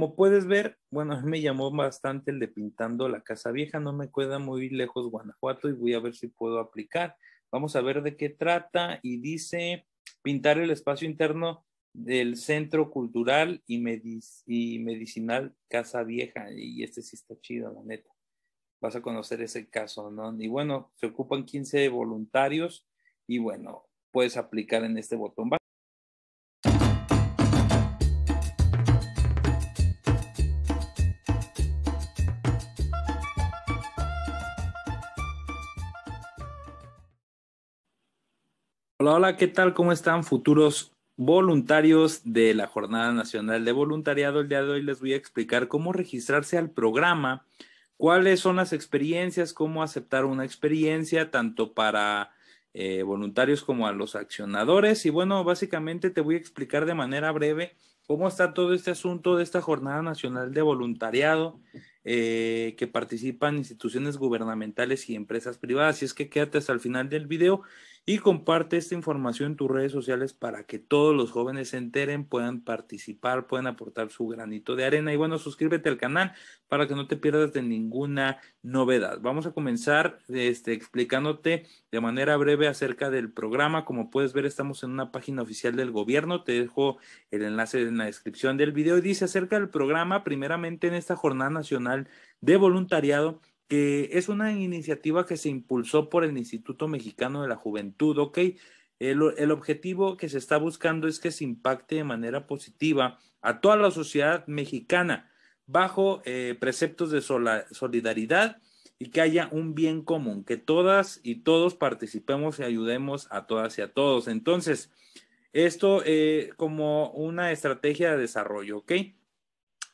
Como puedes ver, bueno, me llamó bastante el de pintando la casa vieja, no me queda muy lejos Guanajuato y voy a ver si puedo aplicar. Vamos a ver de qué trata y dice pintar el espacio interno del Centro Cultural y, y Medicinal Casa Vieja y este sí está chido, la neta. Vas a conocer ese caso, ¿no? Y bueno, se ocupan 15 voluntarios y bueno, puedes aplicar en este botón. Hola, hola, ¿qué tal? ¿Cómo están futuros voluntarios de la Jornada Nacional de Voluntariado? El día de hoy les voy a explicar cómo registrarse al programa, cuáles son las experiencias, cómo aceptar una experiencia, tanto para eh, voluntarios como a los accionadores. Y bueno, básicamente te voy a explicar de manera breve cómo está todo este asunto de esta Jornada Nacional de Voluntariado eh, que participan instituciones gubernamentales y empresas privadas. Así es que quédate hasta el final del video y comparte esta información en tus redes sociales para que todos los jóvenes se enteren, puedan participar, puedan aportar su granito de arena. Y bueno, suscríbete al canal para que no te pierdas de ninguna novedad. Vamos a comenzar este, explicándote de manera breve acerca del programa. Como puedes ver, estamos en una página oficial del gobierno. Te dejo el enlace en la descripción del video. Y dice acerca del programa, primeramente en esta Jornada Nacional de Voluntariado que es una iniciativa que se impulsó por el Instituto Mexicano de la Juventud, ¿ok? El, objetivo que se está buscando es que se impacte de manera positiva a toda la sociedad mexicana bajo eh, preceptos de solidaridad y que haya un bien común, que todas y todos participemos y ayudemos a todas y a todos. Entonces, esto eh, como una estrategia de desarrollo, ¿ok?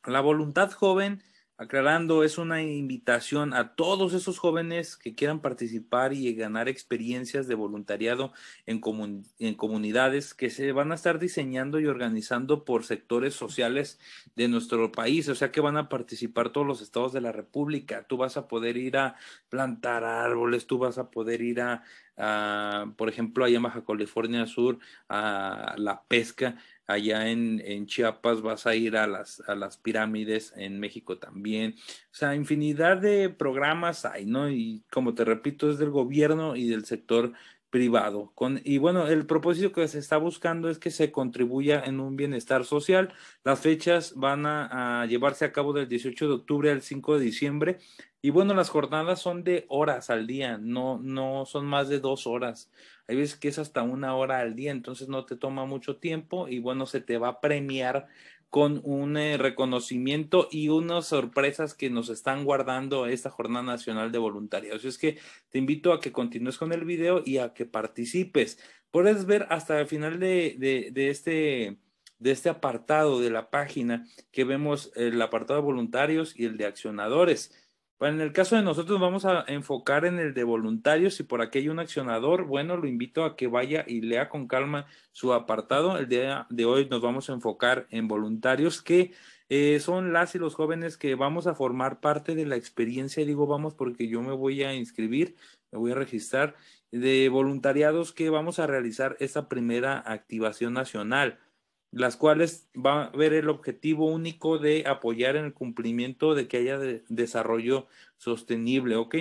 La voluntad joven Aclarando, es una invitación a todos esos jóvenes que quieran participar y ganar experiencias de voluntariado en, comunidades que se van a estar diseñando y organizando por sectores sociales de nuestro país. O sea que van a participar todos los estados de la República. Tú vas a poder ir a plantar árboles, tú vas a poder ir a, a por ejemplo, allá en Baja California Sur, a la pesca allá en, Chiapas vas a ir a las, a las pirámides, en México también. O sea, infinidad de programas hay, ¿no? Y como te repito, es del gobierno y del sector privado. Con, y bueno, el propósito que se está buscando es que se contribuya en un bienestar social. Las fechas van a, a llevarse a cabo del 18 de octubre al 5 de diciembre y bueno, las jornadas son de horas al día, no, no son más de dos horas. Hay veces que es hasta una hora al día, entonces no te toma mucho tiempo y bueno, se te va a premiar con un eh, reconocimiento y unas sorpresas que nos están guardando esta Jornada Nacional de Voluntarios. Así es que te invito a que continúes con el video y a que participes. Puedes ver hasta el final de este de este apartado de la página que vemos el apartado de voluntarios y el de accionadores en el caso de nosotros vamos a enfocar en el de voluntarios y por aquí hay un accionador, bueno, lo invito a que vaya y lea con calma su apartado. El día de hoy nos vamos a enfocar en voluntarios que eh, son las y los jóvenes que vamos a formar parte de la experiencia. Digo vamos porque yo me voy a inscribir, me voy a registrar de voluntariados que vamos a realizar esta primera activación nacional las cuales va a ver el objetivo único de apoyar en el cumplimiento de que haya desarrollo sostenible, ¿ok?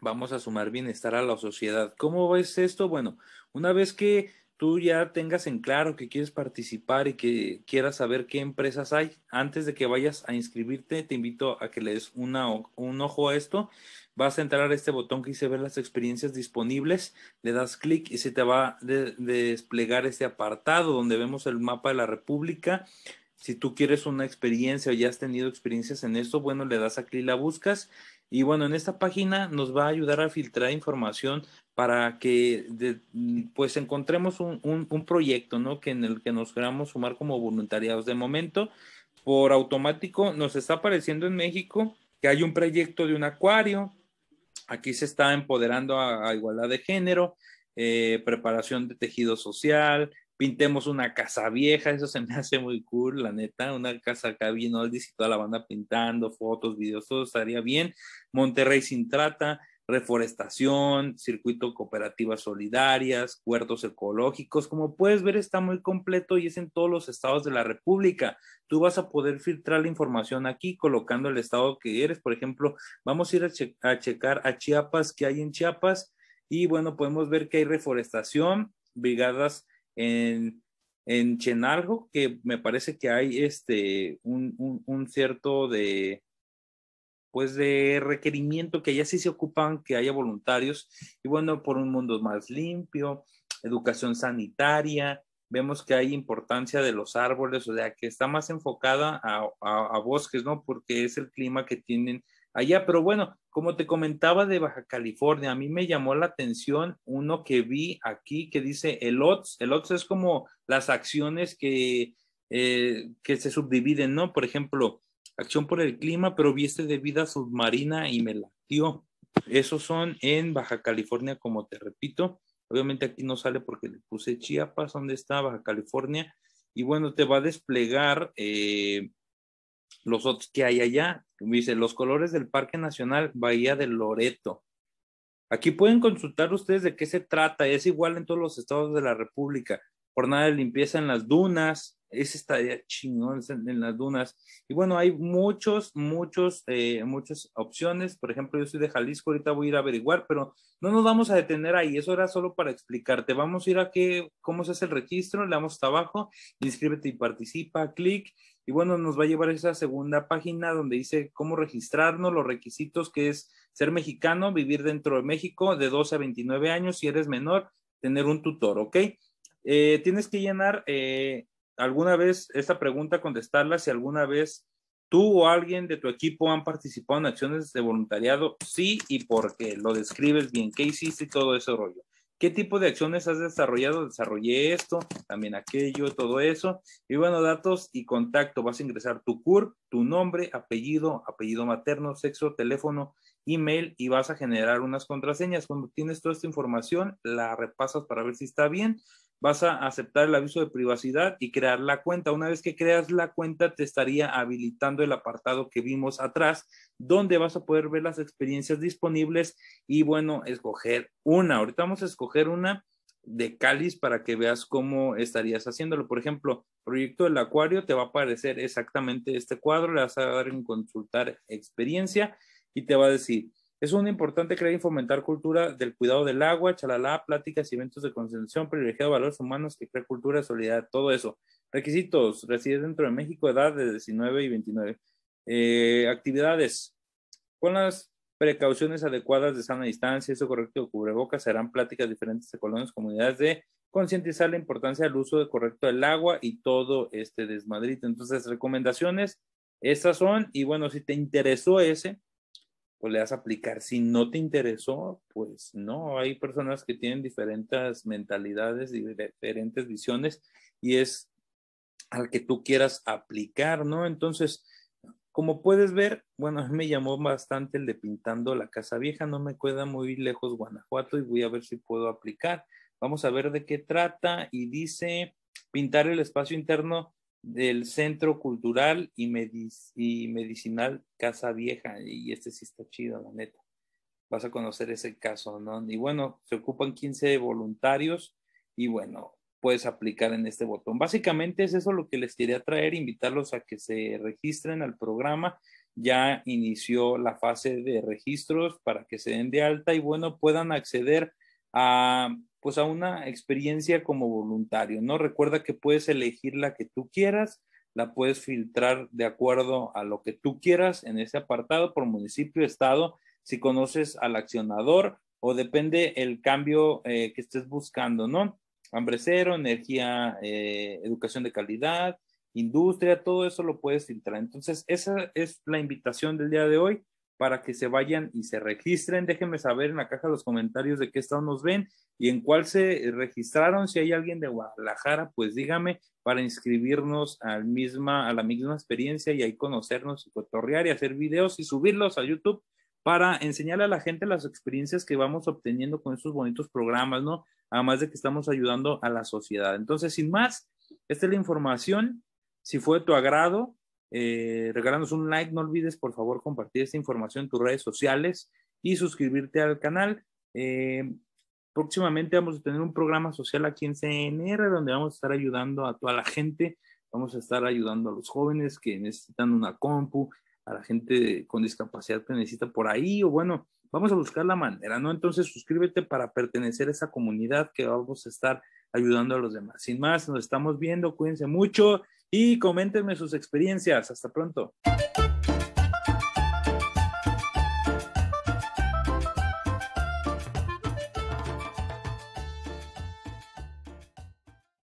Vamos a sumar bienestar a la sociedad. ¿Cómo es esto? Bueno, una vez que tú ya tengas en claro que quieres participar y que quieras saber qué empresas hay, antes de que vayas a inscribirte, te invito a que le des una, un ojo a esto. Vas a entrar a este botón que dice ver las experiencias disponibles, le das clic y se te va a desplegar este apartado donde vemos el mapa de la República, si tú quieres una experiencia o ya has tenido experiencias en esto, bueno, le das aquí la buscas. Y bueno, en esta página nos va a ayudar a filtrar información para que pues encontremos un, proyecto, ¿no? Que en el que nos queramos sumar como voluntariados. De momento, por automático, nos está apareciendo en México que hay un proyecto de un acuario. Aquí se está empoderando a, igualdad de género, eh, preparación de tejido social, pintemos una casa vieja, eso se me hace muy cool, la neta, una casa acá bien y toda la banda pintando, fotos, videos, todo estaría bien. Monterrey sin trata, reforestación, circuito cooperativas solidarias, puertos ecológicos. Como puedes ver, está muy completo y es en todos los estados de la República. Tú vas a poder filtrar la información aquí colocando el estado que eres. Por ejemplo, vamos a ir a, checar a Chiapas, qué hay en Chiapas. Y bueno, podemos ver que hay reforestación, brigadas en, Chenargo, que me parece que hay este, un, cierto de, pues de requerimiento que allá sí se ocupan que haya voluntarios y bueno, por un mundo más limpio, educación sanitaria, vemos que hay importancia de los árboles, o sea, que está más enfocada a bosques, ¿no? Porque es el clima que tienen allá, pero bueno, como te comentaba de Baja California, a mí me llamó la atención uno que vi aquí que dice el OTS. El OTS es como las acciones que, eh, que se subdividen, ¿no? Por ejemplo, acción por el clima, pero vi este de vida submarina y me latió. Esos son en Baja California, como te repito. Obviamente aquí no sale porque le puse Chiapas, donde está Baja California. Y bueno, te va a desplegar eh, los otros que hay allá. Dice, los colores del Parque Nacional Bahía de Loreto. Aquí pueden consultar ustedes de qué se trata. Es igual en todos los estados de la República. nada de limpieza en las dunas. Ese estaría chingón en las dunas. Y bueno, hay muchos, muchos, eh, muchas opciones. Por ejemplo, yo soy de Jalisco, ahorita voy a ir a averiguar, pero no nos vamos a detener ahí. Eso era solo para explicarte. Vamos a ir a qué, cómo se hace el registro. Le damos hasta abajo. Inscríbete y participa. Clic y bueno, nos va a llevar a esa segunda página donde dice cómo registrarnos, los requisitos que es ser mexicano, vivir dentro de México de 12 a 29 años, si eres menor, tener un tutor, ¿ok? Eh, tienes que llenar eh, alguna vez esta pregunta, contestarla, si alguna vez tú o alguien de tu equipo han participado en acciones de voluntariado, sí y por qué, lo describes bien, qué hiciste y todo ese rollo. ¿Qué tipo de acciones has desarrollado? Desarrollé esto, también aquello, todo eso. Y bueno, datos y contacto. Vas a ingresar tu CURP, tu nombre, apellido, apellido materno, sexo, teléfono, email y vas a generar unas contraseñas. Cuando tienes toda esta información, la repasas para ver si está bien vas a aceptar el aviso de privacidad y crear la cuenta. Una vez que creas la cuenta, te estaría habilitando el apartado que vimos atrás, donde vas a poder ver las experiencias disponibles y bueno, escoger una. Ahorita vamos a escoger una de cáliz para que veas cómo estarías haciéndolo. Por ejemplo, proyecto del acuario, te va a aparecer exactamente este cuadro, le vas a dar en consultar experiencia y te va a decir, es un importante crear y fomentar cultura del cuidado del agua, chalala, pláticas y eventos de concentración, privilegiado valores humanos que crea cultura, solidaridad, todo eso. Requisitos, reside dentro de México, edad de 19 y 29. Eh, actividades, con las precauciones adecuadas de sana distancia, eso correcto, cubrebocas, serán pláticas diferentes de colonias, comunidades de concientizar la importancia del uso correcto del agua y todo este desmadrito. Entonces, recomendaciones, estas son, y bueno, si te interesó ese, le das a aplicar. Si no te interesó, pues no, hay personas que tienen diferentes mentalidades y diferentes visiones y es al que tú quieras aplicar, ¿no? Entonces, como puedes ver, bueno, me llamó bastante el de pintando la casa vieja, no me queda muy lejos Guanajuato y voy a ver si puedo aplicar. Vamos a ver de qué trata y dice pintar el espacio interno del Centro Cultural y, Medicinal Casa Vieja, y este sí está chido, la neta. Vas a conocer ese caso, ¿no? Y bueno, se ocupan 15 voluntarios y bueno, puedes aplicar en este botón. Básicamente es eso lo que les quería traer, invitarlos a que se registren al programa. Ya inició la fase de registros para que se den de alta y bueno, puedan acceder a pues a una experiencia como voluntario, ¿no? Recuerda que puedes elegir la que tú quieras, la puedes filtrar de acuerdo a lo que tú quieras en ese apartado por municipio, estado, si conoces al accionador o depende el cambio eh, que estés buscando, ¿no? Hambre cero, energía, eh, educación de calidad, industria, todo eso lo puedes filtrar. Entonces, esa es la invitación del día de hoy para que se vayan y se registren. Déjenme saber en la caja de los comentarios de qué estado nos ven y en cuál se registraron. Si hay alguien de Guadalajara, pues dígame para inscribirnos al misma, a la misma experiencia y ahí conocernos y cotorrear y hacer videos y subirlos a YouTube para enseñarle a la gente las experiencias que vamos obteniendo con estos bonitos programas, ¿no? Además de que estamos ayudando a la sociedad. Entonces, sin más, esta es la información. Si fue de tu agrado, eh, regalarnos un like, no olvides por favor compartir esta información en tus redes sociales y suscribirte al canal. Eh, próximamente vamos a tener un programa social aquí en CNR donde vamos a estar ayudando a toda la gente, vamos a estar ayudando a los jóvenes que necesitan una compu, a la gente con discapacidad que necesita por ahí o bueno, vamos a buscar la manera, ¿no? Entonces suscríbete para pertenecer a esa comunidad que vamos a estar ayudando a los demás. Sin más, nos estamos viendo, cuídense mucho y coméntenme sus experiencias. Hasta pronto.